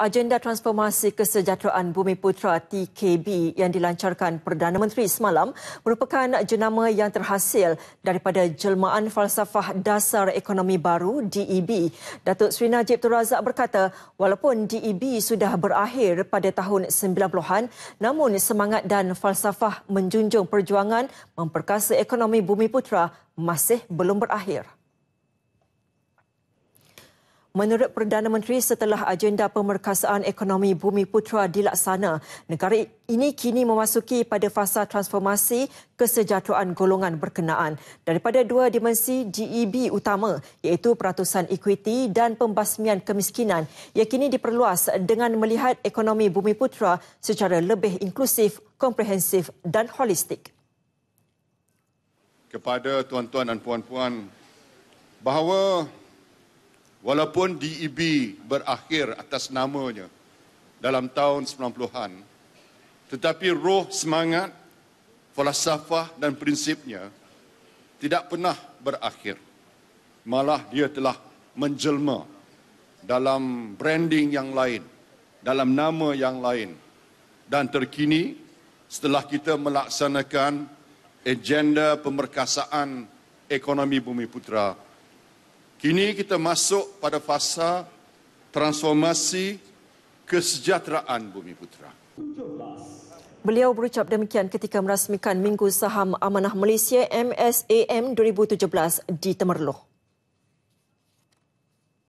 agenda transformasi kesejahteraan Bumi Putra TKB yang dilancarkan Perdana Menteri semalam merupakan jenama yang terhasil daripada Jelmaan Falsafah Dasar Ekonomi Baru DEB. Datuk Sri Najib Tun berkata, walaupun DEB sudah berakhir pada tahun 90-an, namun semangat dan falsafah menjunjung perjuangan memperkasa ekonomi Bumi Putra masih belum berakhir. Menurut Perdana Menteri, setelah agenda pemerkasaan ekonomi Bumi Putra dilaksana, negara ini kini memasuki pada fasa transformasi kesejahteraan golongan berkenaan daripada dua dimensi GEB utama iaitu peratusan ekuiti dan pembasmian kemiskinan yang kini diperluas dengan melihat ekonomi Bumi Putra secara lebih inklusif, komprehensif dan holistik. Kepada tuan-tuan dan puan-puan, bahawa Walaupun DEB berakhir atas namanya dalam tahun 90-an, tetapi roh semangat, falsafah dan prinsipnya tidak pernah berakhir. Malah dia telah menjelma dalam branding yang lain, dalam nama yang lain. Dan terkini setelah kita melaksanakan agenda pemerkasaan ekonomi bumi putra Kini kita masuk pada fasa transformasi kesejahteraan Bumi Putera. Beliau berucap demikian ketika merasmikan Minggu Saham Amanah Malaysia MSAM 2017 di Temerloh.